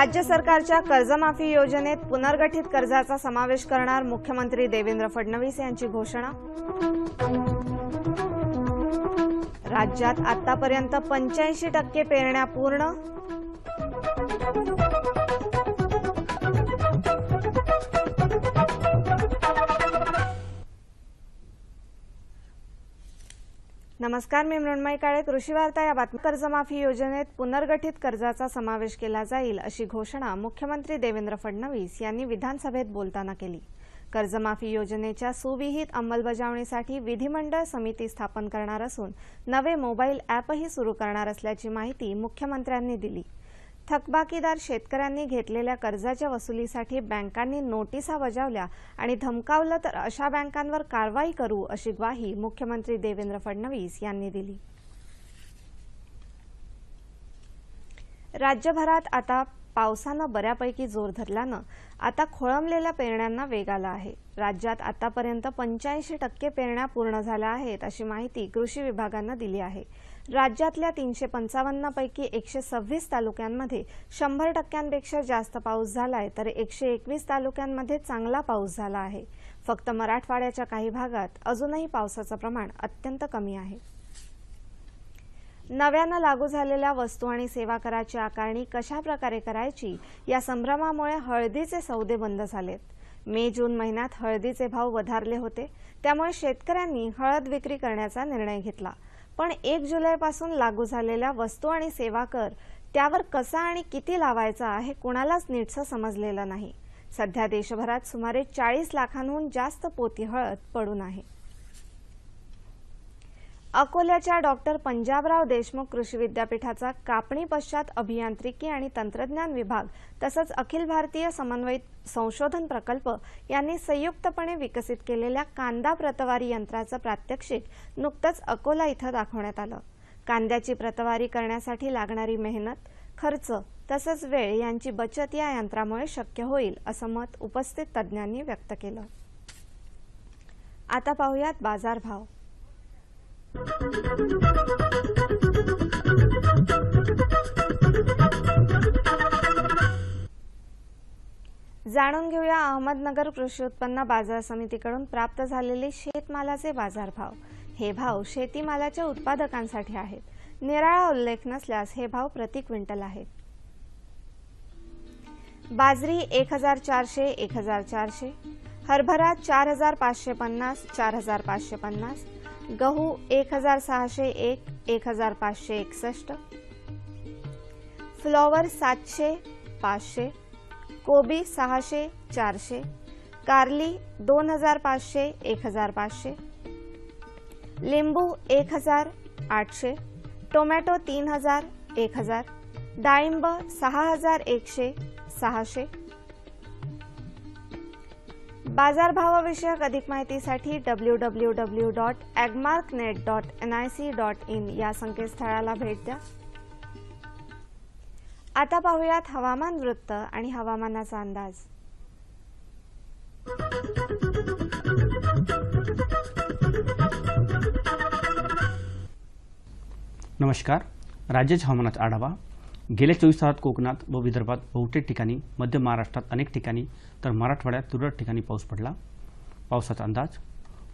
राज्य सरकारच्या कर्जमाफी योजनेत पुनर्गठित कर्जाचा समावेश करणार मुख्यमंत्री देवेंद्र फडणवीस यांची घोषणा राज्यात आतापर्यंत पंच्याऐंशी टक्के पेरण्या पूर्ण नमस्कार मी मृण्मय काळे कृषी वार्ता या बातमी कर्जमाफी योजनेत पुनर्गठित कर्जाचा समावेश केला जाईल अशी घोषणा मुख्यमंत्री देवेंद्र फडणवीस यांनी विधानसभेत बोलताना केली कर्जमाफी योजनेच्या सुविहित अंमलबजावणीसाठी विधिमंडळ समिती स्थापन करणार असून नवे मोबाईल ॲपही सुरू करणार असल्याची माहिती मुख्यमंत्र्यांनी दिली थकबाकीदार शेतकऱ्यांनी घेतलेल्या कर्जाच्या वसुलीसाठी बँकांनी नोटिसा बजावल्या आणि धमकावलं तर अशा बँकांवर कारवाई करू अशी ग्वाही मुख्यमंत्री देवेंद्र फडणवीस यांनी दिली राज्यभरात आता पावसानं बऱ्यापैकी जोर धरल्यानं आता खोळंबलेल्या पेरण्यांना वेग आला आहे राज्यात आतापर्यंत पंच्याऐंशी टक्के पेरण्या पूर्ण झाल्या आहेत अशी माहिती कृषी विभागानं दिली आहे राज्यातल्या तीनशे पंचावन्नपैकी एकशे सव्वीस तालुक्यांमध्ये शंभर टक्क्यांपेक्षा जास्त पाऊस झालाय तर एकशे एकवीस तालुक्यांमध्ये चांगला पाऊस झाला आहे फक्त मराठवाड्याच्या काही भागात अजूनही पावसाचं प्रमाण अत्यंत कमी आहे नव्यानं लागू झालेल्या वस्तू आणि सेवा कराची आकारणी कशा प्रकारे करायची या संभ्रमामुळे हळदीचे सौदे बंद झालेत मे जून महिन्यात हळदीचे भाव वधारले होते त्यामुळे शेतकऱ्यांनी हळद विक्री करण्याचा निर्णय घेतला पण एक जुलैपासून लागू झालेल्या वस्तू आणि सेवा कर त्यावर कसा आणि किती लावायचा हे कुणालाच नीटसं समजलेलं नाही सध्या देशभरात सुमारे चाळीस लाखांहून जास्त पोती हळद पडून आहे अकोल्याच्या डॉक्टर पंजाबराव देशमुख कृषी विद्यापीठाचा कापणी पश्चात अभियांत्रिकी आणि तंत्रज्ञान विभाग तसंच अखिल भारतीय समन्वयित संशोधन प्रकल्प यांनी संयुक्तपणे विकसित केलेल्या कांदा प्रतवारी यंत्राचं प्रात्यक्षिक नुकतंच अकोला इथं दाखवण्यात आलं कांद्याची प्रतवारी करण्यासाठी लागणारी मेहनत खर्च तसंच वेळ यांची बचत या यंत्रामुळे शक्य होईल असं मत उपस्थित तज्ज्ञांनी व्यक्त केलं आता पाहूयात बाजारभाव जाणून घेऊया अहमदनगर कृषी उत्पन्न बाजार समितीकडून प्राप्त झालेले शेतमालाचे बाजारभाव हे भाव शेतीमालाच्या उत्पादकांसाठी आहेत निराळा उल्लेख नसल्यास हे भाव प्रति क्विंटल आहेत बाजरी एक हजार चारशे एक हजार चारशे हरभरा चार हजार पाचशे पन्नास चार हजार पाचशे पन्नास गहू एक हजार सहाशे एक एक हजार पाचशे एकसष्ट फ्लॉवर सातशे पाचशे कोबी सहाशे चारशे कार्ली दोन हजार पाचशे एक हजार पाचशे लिंबू एक हजार आठशे टोमॅटो तीन हजार एक हजार डाळिंब सहा हजार एकशे सहाशे बाजारभावाविषयक अधिक माहितीसाठी W W W dot agmark net dot N C dot in या संकेतस्थळाला भेट द्या आता पाहूयात हवामान वृत्त आणि हवामानाचा अंदाज नमस्कार राज्याच्या हवामानाचा आढावा गेल्या चोवीस तासात कोकणात व विदर्भात बहुतेक ठिकाणी मध्य महाराष्ट्रात अनेक ठिकाणी तर मराठवाड्यात तुरळक ठिकाणी पाऊस पडला पावसाचा अंदाज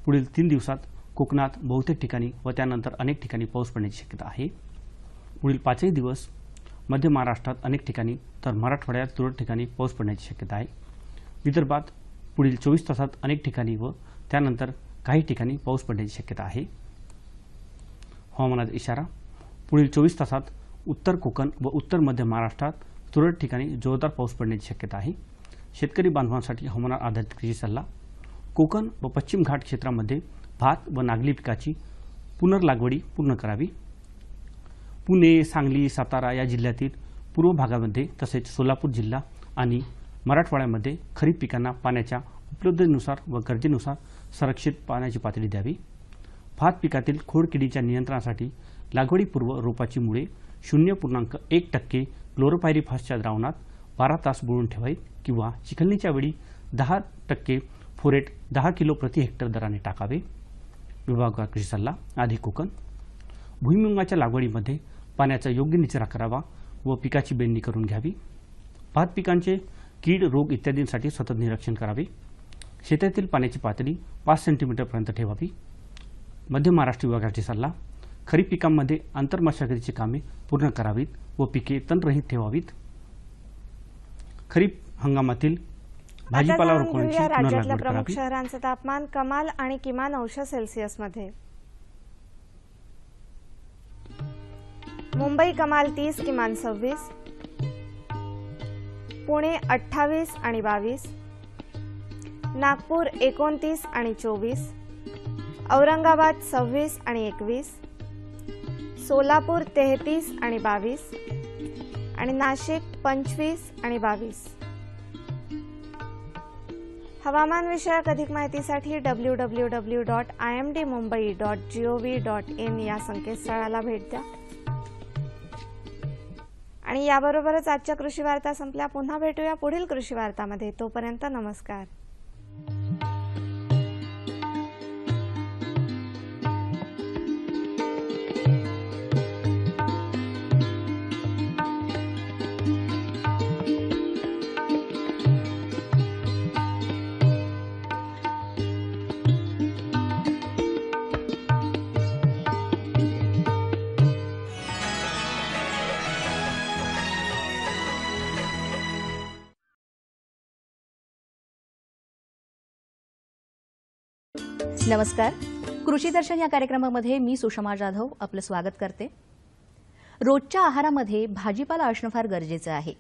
पुढील तीन दिवसात कोकणात बहुतेक ठिकाणी व त्यानंतर अनेक ठिकाणी पाऊस पडण्याची शक्यता आहे पुढील पाचही दिवस मध्य महाराष्ट्रात अनेक ठिकाणी तर मराठवाड्यात तुरळक ठिकाणी पाऊस पडण्याची शक्यता आहे विदर्भात पुढील चोवीस तासात अनेक ठिकाणी व त्यानंतर काही ठिकाणी पाऊस पडण्याची शक्यता आहे हवामानाचा इशारा पुढील चोवीस तासात उत्तर कोकण व उत्तर मध्य महाराष्ट्रात तुरळक ठिकाणी जोरदार पाऊस पडण्याची शक्यता आहे शेतकरी बांधवांसाठी हवामान आधारित कृषी सल्ला कोकण व पश्चिम घाट क्षेत्रामध्ये भात व नागली पिकाची पुनर्लागवडी पूर्ण करावी पुणे सांगली सातारा या जिल्ह्यातील पूर्व भागामध्ये तसेच सोलापूर जिल्हा आणि मराठवाड्यामध्ये खरीप पिकांना पाण्याच्या उपलब्धतेनुसार व गरजेनुसार संरक्षित पाण्याची पातळी द्यावी भात पिकातील खोडकिडीच्या नियंत्रणासाठी लागवडीपूर्व रोपाची मुळे शून्य पूर्णांक एक टक्के क्लोरोपायरीफासच्या द्रावणात बारा तास बुळून ठेवावे किंवा चिखलणीच्या वेळी दहा टक्के फोरेट दहा किलो प्रति हेक्टर दराने टाकावे विभाग कृषी सल्ला आधी कोकण भुईमुंगाच्या लागवडीमध्ये पाण्याचा योग्य निचरा करावा व पिकाची बेंडी करून घ्यावी भात पिकांचे कीड रोग इत्यादींसाठी सतत निरीक्षण करावे शेतातील पाण्याची पातळी पाच सेंटीमीटरपर्यंत ठेवावी मध्य महाराष्ट्र विभागाची सल्ला खरीप पिकांमध्ये मशागतीची कामे पूर्ण करावीत व पिके तणरहित ठेवावीत खरीप हंगामातील भाजीपाला राज्यातल्या प्रमुख शहरांचं तापमान कमाल आणि किमान अंश सेल्सिअस मध्ये मुंबई कमाल तीस किमान सव्वीस पुणे अठ्ठावीस आणि बावीस नागपूर एकोणतीस आणि चोवीस औरंगाबाद सव्वीस आणि एकवीस सोलापूर तेहतीस आणि बावीस आणि नाशिक पंचवीस आणि बावीस हवामान विषयक अधिक माहितीसाठी W W W dot I M D Mumbai dot G dot in या संकेतस्थळाला भेट द्या आणि याबरोबरच आजच्या कृषी वार्ता संपल्या पुन्हा भेटूया पुढील कृषी वार्तामध्ये तोपर्यंत नमस्कार नमस्कार कृषी दर्शन या कार्यक्रमामध्ये मी सुषमा जाधव आपलं स्वागत करते रोजच्या आहारामध्ये भाजीपाला असणं फार गरजेचं आहे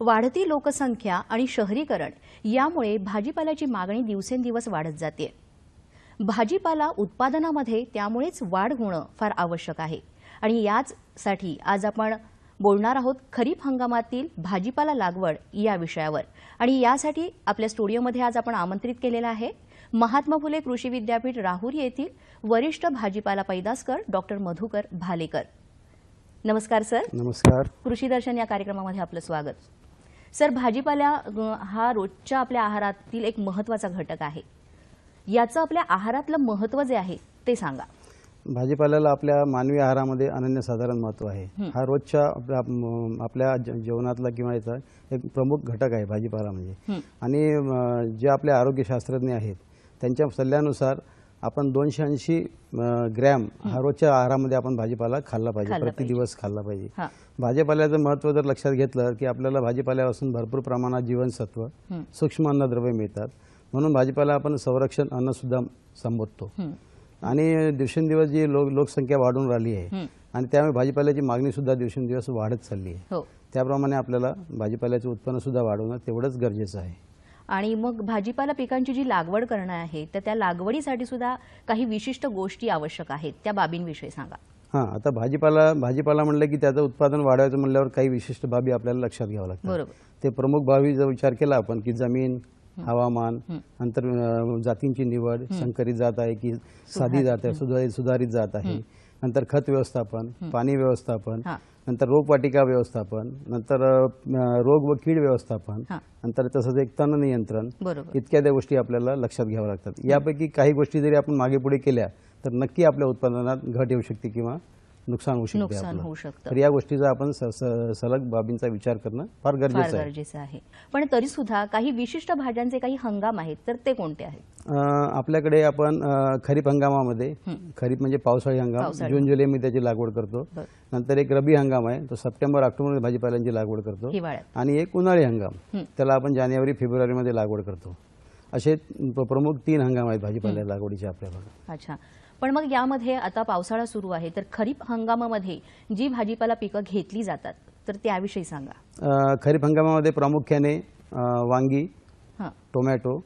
वाढती लोकसंख्या आणि शहरीकरण यामुळे भाजीपाल्याची मागणी दिवसेंदिवस वाढत जाते भाजीपाला उत्पादनामध्ये त्यामुळेच वाढ होणं फार आवश्यक आहे आणि याचसाठी आज आपण बोलणार आहोत खरीप हंगामातील भाजीपाला लागवड या विषयावर आणि यासाठी आपल्या स्टुडिओमध्ये आज आपण आमंत्रित केलेलं आहे महात्मा फुले कृषी विद्यापीठ राहुरी येथील वरिष्ठ भाजीपाला पैदासकर डॉक्टर मधुकर भालेकर नमस्कार सर नमस्कार कृषी दर्शन या कार्यक्रमामध्ये आपलं स्वागत सर भाजीपाला हा रोजच्या आपल्या आहारातील एक महत्वाचा घटक आहे याचं आपल्या आहारातलं महत्व जे आहे ते सांगा भाजीपाल्याला आपल्या मानवी आहारामध्ये अनन्यसाधारण महत्व आहे हा रोजच्या आपल्या जेवणातला किंवा याचा एक प्रमुख घटक आहे भाजीपाला म्हणजे आणि जे आपले आरोग्यशास्त्रज्ञ आहेत त्यांच्या सल्ल्यानुसार आपण दोनशे ऐंशी ग्रॅम हा रोजच्या आहारामध्ये आपण भाजीपाला खाल्ला पाहिजे प्रतिदिवस खाल्ला पाहिजे भाजीपाल्याचं महत्त्व जर लक्षात घेतलं की आपल्याला भाजीपाल्यापासून भरपूर प्रमाणात जीवनसत्व सूक्ष्म अन्नद्रव्य मिळतात म्हणून भाजीपाला आपण संरक्षण अन्न सुद्धा संबोधतो आणि दिवसेंदिवस जी लोक लोकसंख्या वाढून राहिली आहे आणि त्यामुळे भाजीपाल्याची मागणी सुद्धा दिवसेंदिवस वाढत चालली आहे हो. त्याप्रमाणे आपल्याला भाजीपाल्याचं उत्पन्न सुद्धा वाढवणं तेवढंच गरजेचं आहे आणि मग भाजीपाला पिकांची जी लागवड करणं आहे तर त्या लागवडीसाठी सुद्धा काही विशिष्ट गोष्टी आवश्यक आहेत त्या बाबींविषयी सांगा हां आता भाजीपाला भाजीपाला म्हटलं की त्याचं उत्पादन वाढवायचं म्हटल्यावर काही विशिष्ट बाबी आपल्याला लक्षात घ्यावं लागतात बरोबर ते प्रमुख बाबी जर विचार केला आपण की जमीन हवामान अंतर जातींची निवड संकरित जात आहे की साधी जात आहे सुधारित जात आहे नंतर खत व्यवस्थापन पाणी व्यवस्थापन नंतर रोगवाटिका व्यवस्थापन नंतर रोग व कीड व्यवस्थापन नंतर तसंच एक तण नियंत्रण इतक्या त्या गोष्टी आपल्याला लक्षात घ्याव्या लागतात यापैकी काही गोष्टी जरी आपण मागे पुढे केल्या तर नक्की आपल्या उत्पादनात घट येऊ शकते किंवा नुकसान होऊ नुकसान होऊ शकतं तर या गोष्टीचा आपण सलग बाबींचा विचार करणं फार गरजेचं गरजेचं आहे पण तरी सुद्धा काही विशिष्ट भाज्यांचे काही हंगाम आहेत तर ते कोणते आहेत आपल्याकडे आपण खरीप हंगामामध्ये खरीप म्हणजे पावसाळी हंगाम जून जुलै मध्ये त्याची लागवड करतो नंतर एक रबी हंगाम आहे तो सप्टेंबर ऑक्टोबर मध्ये भाजीपाल्यांची लागवड करतो आणि एक उन्हाळी हंगाम त्याला आपण जानेवारी फेब्रुवारी मध्ये लागवड करतो असे प्रमुख तीन हंगाम आहेत भाजीपाल्या लागवडीचे आपल्या अच्छा पण मग यामध्ये आता पावसाळा सुरू आहे तर खरीप हंगामामध्ये जी भाजीपाला पिकं घेतली जातात तर त्याविषयी सांगा खरीप हंगामामध्ये प्रामुख्याने वांगी टोमॅटो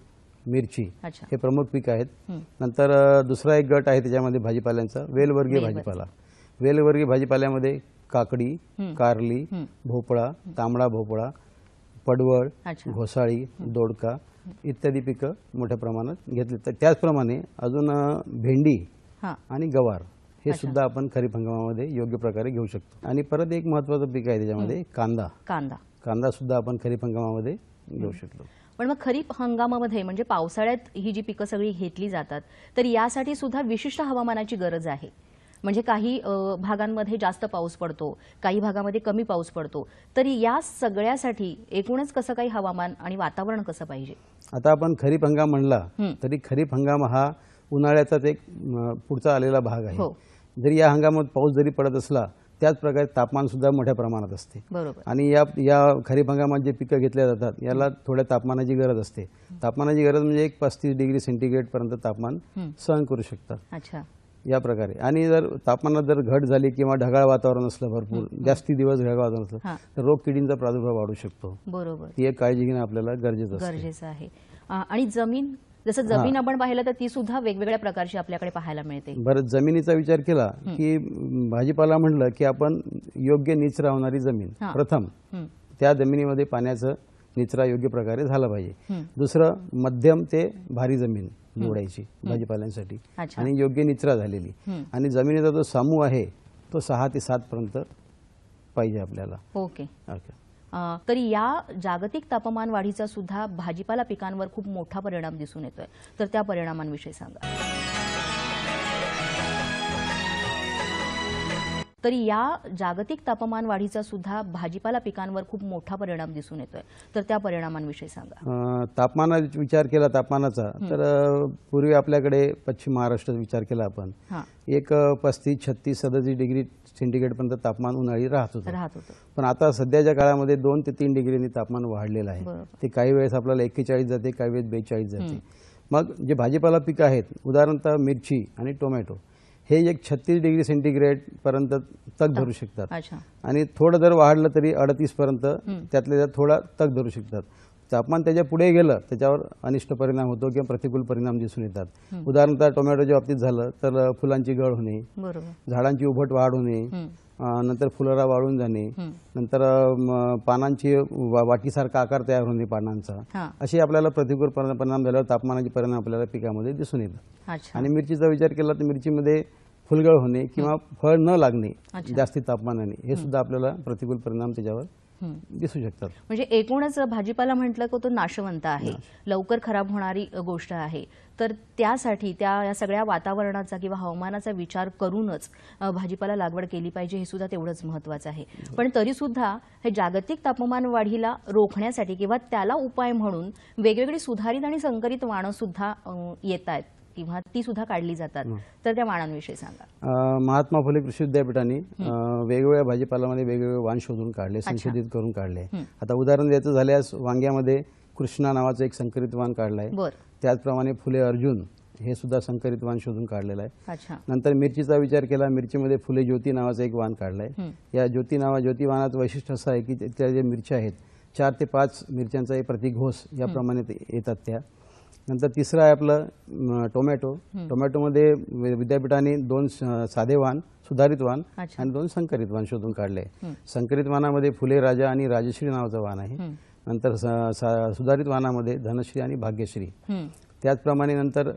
मिरची हे प्रमुख पीक आहेत नंतर दुसरा एक गट आहे त्याच्यामध्ये भाजीपाल्यांचा वेलवर्गीय भाजीपाला वेलवर्गीय भाजीपाल्यामध्ये काकडी कारली भोपळा तांबडा भोपळा पडवळ घोसाळी दोडका इत्यादी पिकं मोठ्या प्रमाणात घेतली तर त्याचप्रमाणे अजून भेंडी आणि गवार हे सुद्धा आपण खरीप हंगामामध्ये योग्य प्रकारे घेऊ शकतो आणि परत एक महत्वाचं पीक आहे त्याच्यामध्ये कांदा कांदा कांदा सुद्धा आपण खरीप हंगामामध्ये घेऊ शकतो पण मग खरीप हंगामामध्ये म्हणजे पावसाळ्यात ही जी पिकं सगळी घेतली जातात तर यासाठी सुद्धा विशिष्ट हवामानाची गरज आहे म्हणजे काही भागांमध्ये जास्त पाऊस पडतो काही भागामध्ये कमी पाऊस पडतो तरी या सगळ्यासाठी एकूणच कसं काही हवामान आणि वातावरण कसं पाहिजे आता आपण खरीप हंगाम म्हणला तरी खरीप हंगाम हा उन्हाळ्याचाच एक पुढचा आलेला भाग आहे हो. जरी या हंगामात पाऊस जरी पडत असला त्याच प्रकारे तापमान सुद्धा मोठ्या प्रमाणात असते आणि या या खरीप हंगामात जे पिकं घेतल्या जातात याला थोड्या तापमानाची गरज असते तापमानाची गरज म्हणजे एक पस्तीस डिग्री सेंटीग्रेड पर्यंत तापमान सहन करू शकतात या प्रकारे आणि जर तापमानात जर घट झाली किंवा ढगाळ वातावरण असलं भरपूर जास्ती दिवस ढगाळ वातावरण असलं तर रोग किडींचा प्रादुर्भाव वाढू शकतो बरोबर ही एक काळजी घेणं आपल्याला गरजेचं गरजेचं आहे आणि जमीन जसं जमीन आपण पाहिलं तर ती सुद्धा वेगवेगळ्या प्रकारची आपल्याकडे पाहायला मिळते बरं जमिनीचा विचार केला की भाजीपाला म्हणलं की आपण योग्य निचरा होणारी जमीन प्रथम त्या जमिनीमध्ये पाण्याचं निचरा योग्य प्रकारे झाला पाहिजे दुसरं मध्यम ते भारी जमीन निवडायची भाजीपाल्यांसाठी आणि योग्य निचरा झालेली आणि जमिनीचा जो सामू आहे तो सहा ते सात पर्यंत पाहिजे आपल्याला ओके ओके तर या जागतिक तापमान वाढीचा सुद्धा भाजीपाला पिकांवर खूप मोठा परिणाम दिसून येतोय तर त्या परिणामांविषयी सांगा तरी या जागतिक तापमान वाढीचा सुद्धा भाजीपाला पिकांवर खूप मोठा परिणाम दिसून येतोय तर त्या परिणामांविषयी सांगा तापमाना विचार केला तापमानाचा तर पूर्वी आपल्याकडे पश्चिम महाराष्ट्राचा विचार केला आपण एक पस्तीस छत्तीस सदतीस डिग्री पर्यंत तापमान उन्हाळी राहत होत पण आता सध्याच्या काळामध्ये दोन ते तीन डिग्रीने तापमान वाढलेलं आहे ते काही वेळेस आपल्याला एक्केचाळीस जाते काही वेळेस बेचाळीस जाते मग जे भाजीपाला पिकं आहेत उदाहरणतः मिरची आणि टोमॅटो हे एक छत्तीस डिग्री सेंटीग्रेड पर्यंत तक धरू शकतात आणि थोडं जर वाढलं तरी पर्यंत त्यातले थोडा तग धरू शकतात तापमान त्याच्या पुढे गेलं त्याच्यावर अनिष्ट परिणाम होतो किंवा प्रतिकूल परिणाम दिसून येतात उदाहरणतः टोमॅटोच्या बाबतीत झालं तर फुलांची गळ होणे झाडांची उभट वाढ होणे नंतर फुलरा वाळून जाणे नंतर पानांची वाटीसारखा आकार तयार होणे पानांचा असे आपल्याला प्रतिकूल परिणाम झाल्यावर तापमानाचे परिणाम आपल्याला पिकामध्ये दिसून येतात आणि मिरचीचा विचार केला तर मिरचीमध्ये फुलगळ होणे किंवा फळ न लागणे जास्ती तापमानाने हे सुद्धा आपल्याला प्रतिकूल परिणाम त्याच्यावर दिसू शकतात म्हणजे एकूणच भाजीपाला म्हटलं की तो नाशवंत आहे लवकर खराब होणारी गोष्ट आहे तर त्यासाठी त्या या सगळ्या वातावरणाचा किंवा हवामानाचा विचार करूनच भाजीपाला लागवड केली पाहिजे हे सुद्धा तेवढंच महत्वाचं आहे पण तरी सुद्धा हे जागतिक तापमान वाढीला रोखण्यासाठी किंवा त्याला उपाय म्हणून वेगवेगळी सुधारित आणि संकरित वाणं सुद्धा येत आहेत किंवा ती सुद्धा काढली जातात तर त्या वाणांविषयी सांगा महात्मा फुले कृषी विद्यापीठाने वेगवेगळ्या भाजीपालामध्ये वेगवेगळे वाण शोधून काढले संशोधित करून काढले आता उदाहरण द्यायचं झाल्यास वांग्यामध्ये कृष्णा नावाचं एक संकरित वाण काढलं आहे त्याचप्रमाणे फुले अर्जुन हे सुद्धा संकरित वाण शोधून काढलेलं आहे नंतर मिरचीचा विचार केला मिरचीमध्ये फुले ज्योती नावाचा एक वाण काढलाय या ज्योती नावा ज्योती वाणाचं वैशिष्ट्य असं आहे की त्या ज्या मिरच्या आहेत चार ते पाच मिरच्यांचा एक प्रतिघोष याप्रमाणे येतात त्या नंतर तिसरं आहे आपलं टोमॅटो टोमॅटोमध्ये विद्यापीठाने दोन साधे वाण सुधारित वाण आणि दोन संकरित वाण शोधून काढले संकरित वाणामध्ये फुले राजा आणि राजश्री नावाचं वाण आहे नंतर सुधारित वाणामध्ये धनश्री आणि भाग्यश्री त्याचप्रमाणे नंतर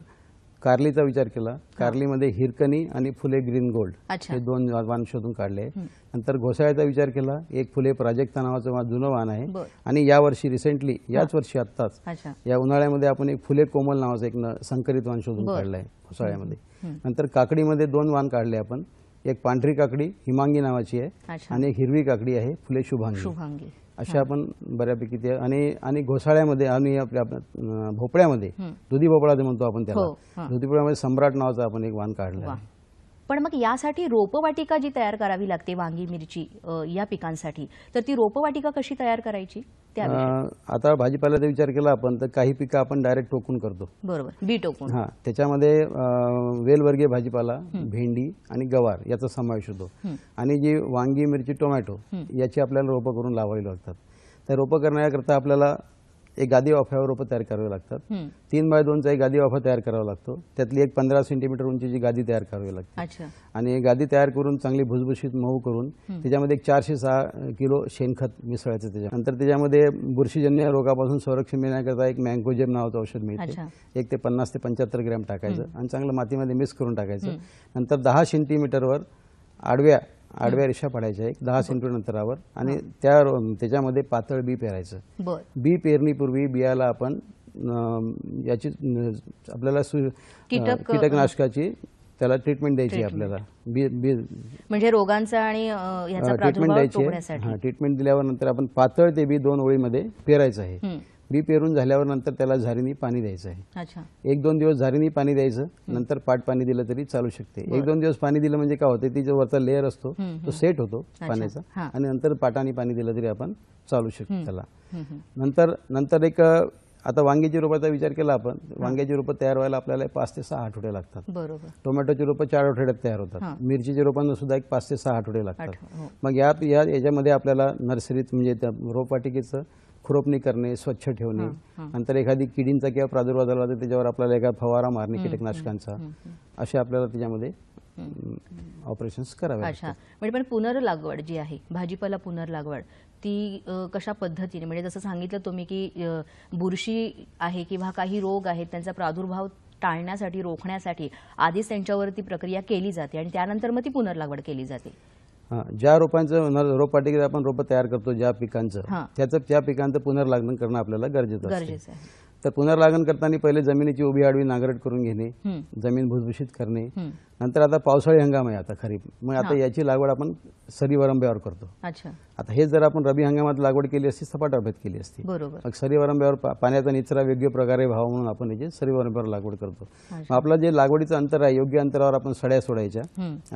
कार्लीचा विचार केला कार्लीमध्ये हिरकणी आणि फुले ग्रीन गोल्ड हे दोन वाहन शोधून काढले नंतर घोसाळ्याचा विचार केला एक फुले प्राजक्ता नावाचं जुनं वाहन आहे आणि या वर्षी रिसेंटली याच वर्षी आत्ताच या उन्हाळ्यामध्ये आपण एक फुले कोमल नावाचं एक संकरित वाहन शोधून काढलं आहे घोसाळ्यामध्ये नंतर काकडीमध्ये दोन वाहन काढले आपण एक पांढरी काकडी हिमांगी नावाची आहे आणि एक हिरवी काकडी आहे फुले शुभांगी अशा आपण बऱ्यापैकी ते आणि आणि घोसाळ्यामध्ये आणि आपल्या भोपळ्यामध्ये दुधी भोपळा म्हणतो आपण त्याला हो, दुधी भोपळ्यामध्ये सम्राट नावाचा आपण एक वान काढला पण मग यासाठी रोपवाटिका जी तयार करावी लागते वांगी मिरची या पिकांसाठी तर ती रोपवाटिका कशी तयार करायची आता भाजीपाल्याचा विचार केला आपण तर काही पिकं आपण डायरेक्ट टोकून करतो बरोबर बी टोकून हा त्याच्यामध्ये वेलवर्गीय भाजीपाला भेंडी आणि गवार याचा समावेश होतो आणि जी वांगी मिरची टोमॅटो याची आपल्याला रोपं करून लावायला लागतात तर रोपं करण्याकरता आपल्याला एक गादी वाफ्यावर रोपं तयार करावी लागतात तीन बाय दोनचा एक गादी वाफा तयार करावा लागतो त्यातली एक पंधरा सेंटीमीटर उंची जी गादी तयार करावी लागते आणि गादी तयार करून चांगली भुसभुशीत मऊ करून त्याच्यामध्ये एक चारशे सहा किलो शेणखत मिसळायचं त्याच्या नंतर त्याच्यामध्ये बुरशीजन्य रोगापासून संरक्षण मिळण्याकरता एक मँगोजेम नावाचं औषध मिळते एक ते पन्नास ते पंच्याहत्तर ग्रॅम टाकायचं आणि चांगलं मातीमध्ये मिक्स करून टाकायचं नंतर दहा सेंटीमीटरवर आडव्या आडव्या रेषा पडायच्या एक दहा सेंटीमीटर अंतरावर आणि त्या त्याच्यामध्ये पातळ बी पेरायचं बी पेरणीपूर्वी बियाला आपण याची आपल्याला कीटकनाशकाची त्याला ट्रीटमेंट द्यायची आपल्याला म्हणजे रोगांचा आणि ट्रीटमेंट द्यायची ट्रीटमेंट दिल्यावर नंतर आपण पातळ ते बी दोन ओळीमध्ये पेरायचं आहे बी पेरून झाल्यावर नंतर त्याला झारीनी पाणी द्यायचं आहे एक दोन दिवस झारीनी पाणी द्यायचं नंतर पाट पाणी दिलं तरी चालू शकते एक दोन दिवस पाणी दिलं म्हणजे काय होतं ती जो वरचा लेअर असतो तो सेट होतो पाण्याचा आणि नंतर पाटाने पाणी दिलं तरी आपण चालू शकतो त्याला नंतर नंतर एक आता वांग्याची रोपाचा विचार केला आपण वांग्याची रोपं तयार व्हायला आपल्याला पाच ते सहा आठवडे लागतात बरोबर टोमॅटोची रोपं चार आठवड्यात तयार होतात मिरचीची रोपांना सुद्धा एक पाच ते सहा आठवडे लागतात हो. मग यात या याच्यामध्ये आपल्याला नर्सरीत म्हणजे त्या रोपवाटिकेचं खुरपणी करणे स्वच्छ ठेवणे नंतर एखादी किडींचा किंवा प्रादुर्भाव झाला तर त्याच्यावर आपल्याला एका फवारा मारणे कीटकनाशकांचा असे आपल्याला त्याच्यामध्ये ऑपरेशन्स करावे अच्छा म्हणजे पण पुनर्लागवड जी आहे भाजीपाला पुनर्लागवड ती कशा पद्धतीने म्हणजे जसं सांगितलं तुम्ही की बुरशी आहे किंवा काही रोग आहेत त्यांचा प्रादुर्भाव टाळण्यासाठी रोखण्यासाठी आधीच त्यांच्यावरती प्रक्रिया केली जाते आणि त्यानंतर मग ती पुनर्लागवड केली जाते ज्या रोपांचं रोपवाटिकेत आपण रोप तयार करतो ज्या पिकांचं त्याचं त्या पिकांचं पुनर्लागन करणं आपल्याला गरजेचं असतं तर पुनर्लागन करताना पहिले जमिनीची उभी आडवी नांगरट करून घेणे जमीन भुसभुशीत करणे नंतर आता पावसाळी हंगाम आहे आता खरीप मग आता याची लागवड आपण सरीवरंब्यावर करतो आता हे जर आपण रबी हंगामात लागवड केली असती सपाट अभ्यात केली असती बरोबर मग सरीवरंब्यावर पाण्याचा निचरा योग्य प्रकारे व्हावा म्हणून आपण याची सरीवरंब्यावर लागवड करतो मग आपलं जे लागवडीचं अंतर आहे योग्य अंतरावर आपण सड्या सोडायच्या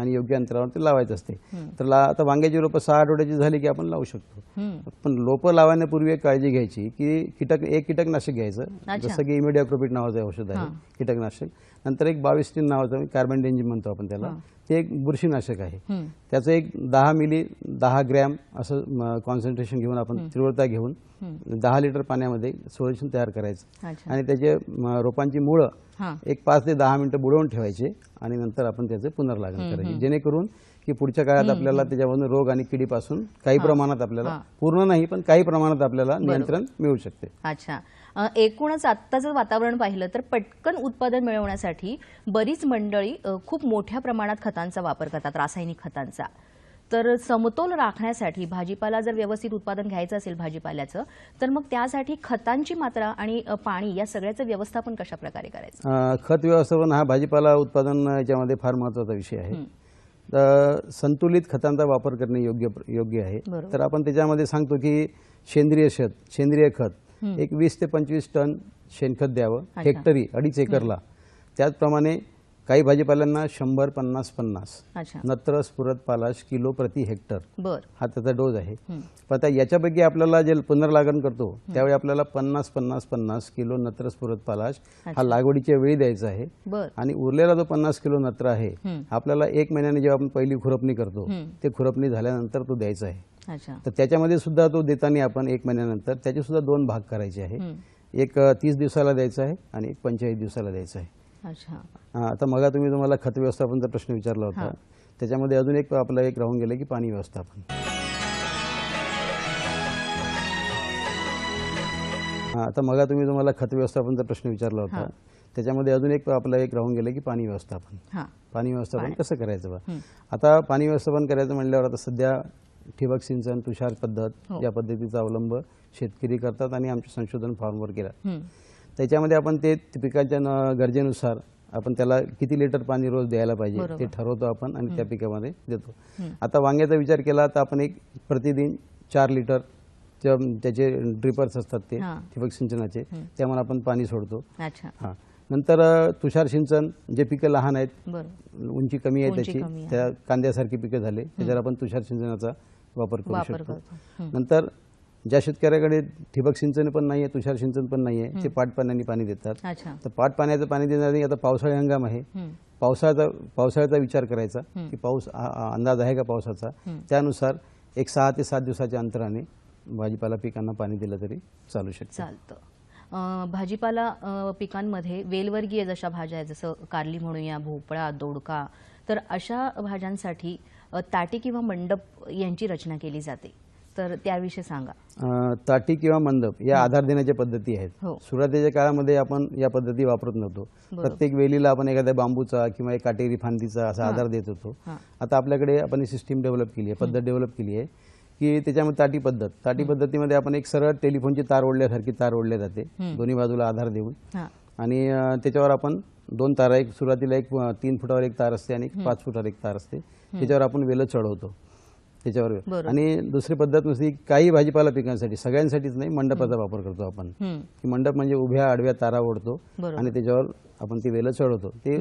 आणि योग्य अंतरावर ते लावायचं असते तर आता वांग्याची रोपं सहा आठवड्याची झाली की आपण लावू शकतो पण रोपं लावण्यापूर्वी एक काळजी घ्यायची की कीटक एक कीटकनाशक घ्यायचं जसं की इमिडिया नावाचं औषध आहे कीटकनाशक नंतर एक बावीस टीन नावाचं कार्बन डेंजिम म्हणतो आपण त्याला ते एक बुरशीनाशक आहे त्याचं एक दहा मिली दहा ग्रॅम असं कॉन्सन्ट्रेशन घेऊन आपण तीव्रता घेऊन दहा लिटर पाण्यामध्ये सोल्युशन तयार करायचं आणि त्याचे रोपांची मुळं एक पाच ते दहा मिनिटं बुडवून ठेवायचे आणि नंतर आपण त्याचं पुनर्लागन करायचे जेणेकरून की पुढच्या काळात आपल्याला त्याच्यामधून रोग आणि किडीपासून काही प्रमाणात आपल्याला पूर्ण नाही पण काही प्रमाणात आपल्याला नियंत्रण मिळू शकते अच्छा एकूणच आत्ता जर वातावरण पाहिलं तर पटकन उत्पादन मिळवण्यासाठी बरीच मंडळी खूप मोठ्या प्रमाणात खतांचा वापर करतात रासायनिक खतांचा तर समतोल राखण्यासाठी भाजीपाला जर व्यवस्थित उत्पादन घ्यायचं असेल भाजीपाल्याचं तर मग त्यासाठी खतांची मात्रा आणि पाणी या सगळ्याचं व्यवस्थापन कशा प्रकारे करायचं खत व्यवस्थापन हा भाजीपाला उत्पादन याच्यामध्ये फार महत्वाचा विषय आहे संतुलित खतांचा वापर करणे योग्य योग्य आहे तर आपण त्याच्यामध्ये सांगतो की सेंद्रिय शेत सेंद्रिय खत एक वीस ते पंचवीस टन शेणखत द्यावं हेक्टरी अडीच एकरला त्याचप्रमाणे काही भाजीपाल्यांना शंभर पन्नास पन्नास नत्र स्फुरत पालाश किलो प्रति हेक्टर हा त्याचा डोस आहे पण आता याच्यापैकी आपल्याला जे पुनर्लागण करतो त्यावेळी आपल्याला पन्नास पन्नास पन्नास किलो नत्र स्फुरत पालाश हा लागवडीच्या वेळी द्यायचा आहे आणि उरलेला जो पन्नास किलो नत्र आहे आपल्याला एक महिन्याने जेव्हा आपण पहिली खुरपणी करतो ते खुरपणी झाल्यानंतर तो द्यायचा आहे तर त्याच्यामध्ये सुद्धा तो देताना आपण एक महिन्यानंतर त्याचे सुद्धा दोन भाग करायचे आहे एक तीस दिवसाला द्यायचा आहे आणि एक पंचेचाळीस दिवसाला द्यायचा आहे आता मग तुम्ही तुम्हाला खत व्यवस्थापनचा प्रश्न विचारला होता त्याच्यामध्ये अजून एक आपला एक राहून गेलं की पाणी व्यवस्थापन आता मग तुम्ही तुम्हाला खत व्यवस्थापनचा प्रश्न विचारला होता त्याच्यामध्ये अजून एक आपला एक राहून गेलं की पाणी व्यवस्थापन पाणी व्यवस्थापन कसं करायचं बा आता पाणी व्यवस्थापन करायचं म्हणल्यावर आता सध्या ठिबक सिंचन तुषार पद्धत हो. या पद्धतीचा अवलंब शेतकरी करतात आणि आमच्या संशोधन फॉर्मवर केला त्याच्यामध्ये आपण ते पिकाच्या गरजेनुसार आपण त्याला किती लिटर पाणी रोज द्यायला पाहिजे ते ठरवतो आपण आणि त्या पिकामध्ये देतो आता वांग्याचा विचार केला तर आपण एक प्रतिदिन चार लिटर त्याचे ड्रिपर्स असतात ते ठिबक सिंचनाचे त्यामुळे आपण पाणी सोडतो हा नंतर तुषार सिंचन जे पिकं लहान आहेत उंची कमी आहे त्याची त्या कांद्यासारखी पिकं झाले त्याच्यावर आपण तुषार सिंचनाचा वापर करू शकतो नंतर ज्या शेतकऱ्याकडे ठिबक सिंचन पण नाही आहे तुषार सिंचन पण नाही आहे ते पाट पाण्याने पाणी देतात तर पाट पाण्याचं पाणी देण्यासाठी आता पावसाळी हंगाम आहे पावसाळ्याचा पावसाळ्याचा विचार करायचा की पाऊस अंदाज आहे का पावसाचा त्यानुसार एक सहा ते सात दिवसाच्या अंतराने भाजीपाला पिकांना पाणी दिलं तरी चालू शकतं चालतं भाजीपाला पिकांमध्ये वेलवर्गीय जशा भाज्या आहेत जसं कारली म्हणूया भोपळा दोडका तर अशा भाज्यांसाठी ताटी किंवा मंडप यांची रचना केली जाते तर त्याविषयी सांगा ताटी किंवा मंडप या आधार देण्याच्या पद्धती आहेत हो. सुरुवातीच्या काळामध्ये आपण या पद्धती वापरत नव्हतो प्रत्येक वेलीला आपण एखाद्या बांबूचा किंवा एक काटेरी फांदीचा असा आधार देत होतो आता आपल्याकडे आपण सिस्टीम डेव्हलप केली आहे पद्धत डेव्हलप केली आहे की त्याच्यामध्ये ताटी पद्धत ताटी पद्धतीमध्ये आपण एक सरळ टेलिफोनची तार ओढल्यासारखी तार ओढल्या जाते दोन्ही बाजूला आधार देऊन आणि त्याच्यावर आपण दोन तारा एक सुरुवातीला एक तीन फुटावर एक तार असते आणि पाच फुटावर एक तार असते त्याच्यावर आपण वेल चढवतो त्याच्यावर आणि दुसरी पद्धत नुसती काही भाजीपाला पिकांसाठी सगळ्यांसाठीच नाही मंडपाचा वापर करतो आपण की मंडप म्हणजे उभ्या आडव्या तारा ओढतो आणि त्याच्यावर आपण ती वेल चढवतो ते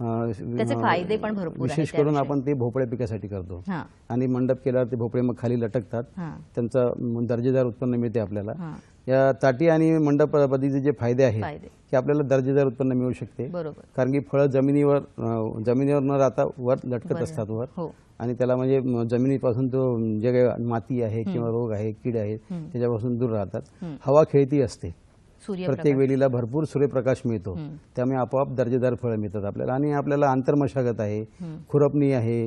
त्याचे फायदे पण भरपूर विशेष करून आपण ते भोपळ्या पिकासाठी करतो आणि मंडप केल्यावर ते भोपळे मग खाली लटकतात त्यांचा दर्जेदार उत्पन्न मिळते आपल्याला या ताटी आणि मंडप जे फायदे आहेत ते आपल्याला दर्जेदार उत्पन्न मिळू शकते कारण की फळं जमिनीवर जमिनीवर न राहता वर लटकत असतात वर हो. आणि त्याला म्हणजे जमिनीपासून तो जे काही माती आहे किंवा रोग आहे कीड आहेत त्याच्यापासून दूर राहतात हवा खेळती असते प्रत्येक वेळीला भरपूर सूर्यप्रकाश मिळतो त्यामुळे आपोआप दर्जेदार फळं मिळतात आपल्याला आणि आपल्याला आंतरमशागत आहे खुरपणी आहे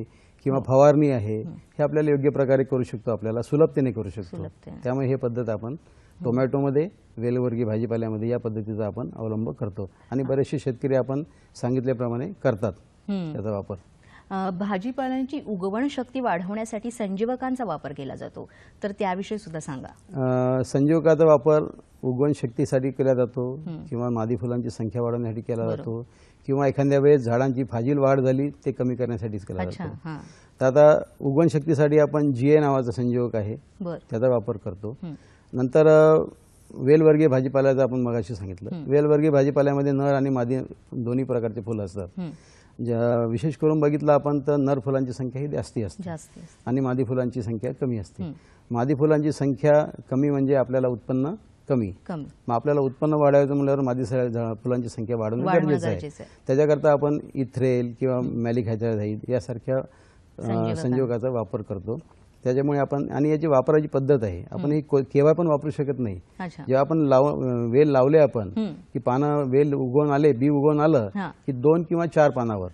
किंवा हो. फवारणी आहे हे आपल्याला योग्य प्रकारे करू शकतो आपल्याला सुलभतेने करू शकतो त्यामुळे हे पद्धत आपण टोमॅटोमध्ये वेलवर्गीय भाजीपाल्यामध्ये या पद्धतीचा आपण अवलंब करतो आणि बरेचसे शेतकरी आपण सांगितल्याप्रमाणे करतात त्याचा वापर भाजीपाल्यांची उगवण शक्ती वाढवण्यासाठी संजीवकांचा वापर केला जातो तर त्याविषयी सुद्धा सांगा संजीवकाचा वापर उगवण शक्तीसाठी केला जातो किंवा मादी फुलांची संख्या वाढवण्यासाठी केला जातो किंवा एखाद्या वेळेस झाडांची फाजील वाढ झाली ते कमी करण्यासाठीच केला जातो तर आता उगवण शक्तीसाठी आपण जीए नावाचा संजीवक आहे त्याचा वापर करतो नंतर वेलवर्गीय भाजीपाल्याचं आपण मगाशी सांगितलं वेलवर्गीय भाजीपाल्यामध्ये नर आणि मादी दोन्ही प्रकारचे फुलं असतात विशेष करून बघितलं आपण तर नर फुलांची संख्या ही जास्ती असते आणि मादी फुलांची संख्या कमी असते मादी फुलांची संख्या कमी म्हणजे आपल्याला उत्पन्न कमी मग आपल्याला उत्पन्न वाढवायचं म्हटल्यावर माझी सगळ्या फुलांची संख्या वाढवणं गरजेचं आहे त्याच्याकरता आपण इथ्रेल किंवा मॅलिक हॅजाझाईड यासारख्या संयोगाचा वापर करतो त्याच्यामुळे आपण आणि याची वापराची पद्धत आहे आपण ही केव्हा पण वापरू शकत नाही जेव्हा आपण लाव वेल लावले आपण की पानं वेल उगवून आले बी उगवून आलं की दोन किंवा चार पानावर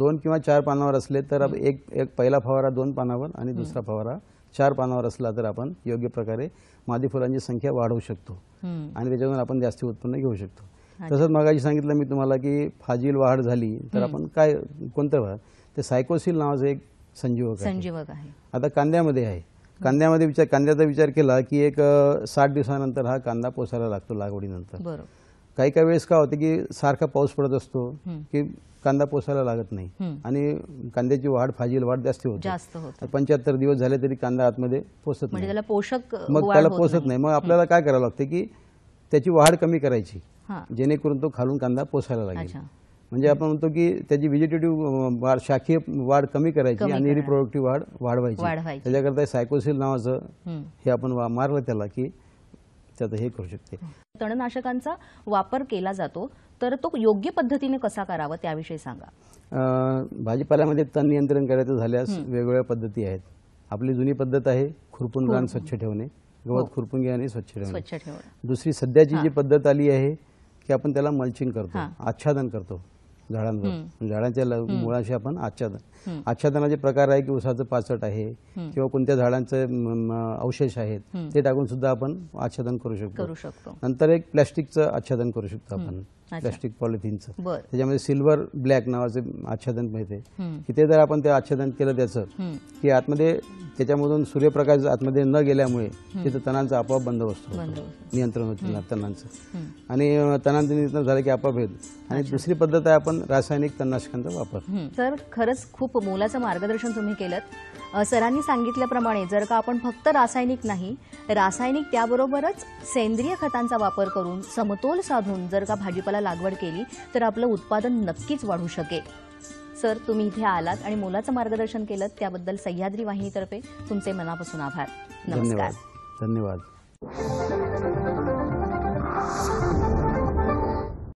दोन किंवा चार पानावर असले तर एक एक पहिला फवारा दोन पानावर आणि दुसरा फवारा चार पानावर असला तर आपण योग्य प्रकारे मादी फुलांची संख्या वाढवू शकतो आणि त्याच्यातून आपण जास्ती उत्पन्न घेऊ शकतो तसंच मगाशी सांगितलं मी तुम्हाला की फाजील वाढ झाली तर आपण काय कोणतं वाढ ते सायकोसिल नावाचं एक संजीवक संजीवक आहे आता कांद्यामध्ये आहे कांद्यामध्ये विचार कांद्याचा विचार केला की एक साठ दिवसानंतर हा कांदा पोसायला लागतो लागवडीनंतर बरोबर काही काही वेळेस काय होतं की सारखा पाऊस पडत असतो की कांदा पोसायला लागत नाही आणि कांद्याची वाढ फाजील वाढ जास्त होते पंच्याहत्तर दिवस झाले तरी कांदा आतमध्ये पोसत म्हणजे नाही पोषक मग त्याला पोसत नाही मग आपल्याला काय करावं लागतं की त्याची वाढ कमी करायची जेणेकरून तो खालून कांदा पोसायला लागेल म्हणजे आपण म्हणतो की त्याची व्हिजिटेटिव्ह वाढ शाखीय वाढ कमी करायची आणि रिप्रोडक्टिव्ह वाढ वाढवायची त्याच्याकरता सायकोसिल नावाचं हे आपण मारलं त्याला की त्याचं हे करू शकते तणनाशकांचा वापर केला जातो तर तो योग्य पद्धतीने कसा करावा त्याविषयी सांगा भाजीपाल्यामध्ये तण नियंत्रण करायचं झाल्यास वेगवेगळ्या पद्धती आहेत आपली जुनी पद्धत आहे खुरपून गाण स्वच्छ ठेवणे गवत हो. खुरपून घेणे आणि स्वच्छ ठेवणे दुसरी सध्याची जी पद्धत आली आहे की आपण त्याला मल्चिंग करतो आच्छादन करतो झाडांवर झाडांच्या मुळाशी आपण आच्छादन आच्छादनाचे प्रकार आहे की उसाचं पाचट आहे किंवा कोणत्या झाडांचे अवशेष आहेत ते टाकून सुद्धा आपण आच्छादन करू शकतो नंतर एक प्लॅस्टिकचं आच्छादन करू शकतो आपण प्लॅस्टिक पॉलिथिनचं त्याच्यामध्ये सिल्वर ब्लॅक नावाचे आच्छादन मिळते की ते जर आपण ते आच्छादन केलं त्याचं की आतमध्ये त्याच्यामधून सूर्यप्रकाश आतमध्ये न गेल्यामुळे तिथं तणांचा आपोआप बंद असतो नियंत्रण होतं तणांचं आणि तणांचं नियंत्रण झालं की आपोआप येईल आणि दुसरी पद्धत आहे आपण रासायनिक तणनाशकांचा वापर तर खरंच खूप खूप मोलाचं मार्गदर्शन तुम्ही केलं सरांनी सांगितल्याप्रमाणे जर का आपण फक्त रासायनिक नाही रासायनिक त्याबरोबरच सेंद्रिय खतांचा वापर करून समतोल साधून जर का भाजीपाला लागवड केली तर आपलं उत्पादन नक्कीच वाढू शकेल सर तुम्ही इथे आलात आणि मुलाचं मार्गदर्शन केलं त्याबद्दल सह्याद्री वाहिनीतर्फे तुमचे मनापासून आभार नमस्कार धन्यवाद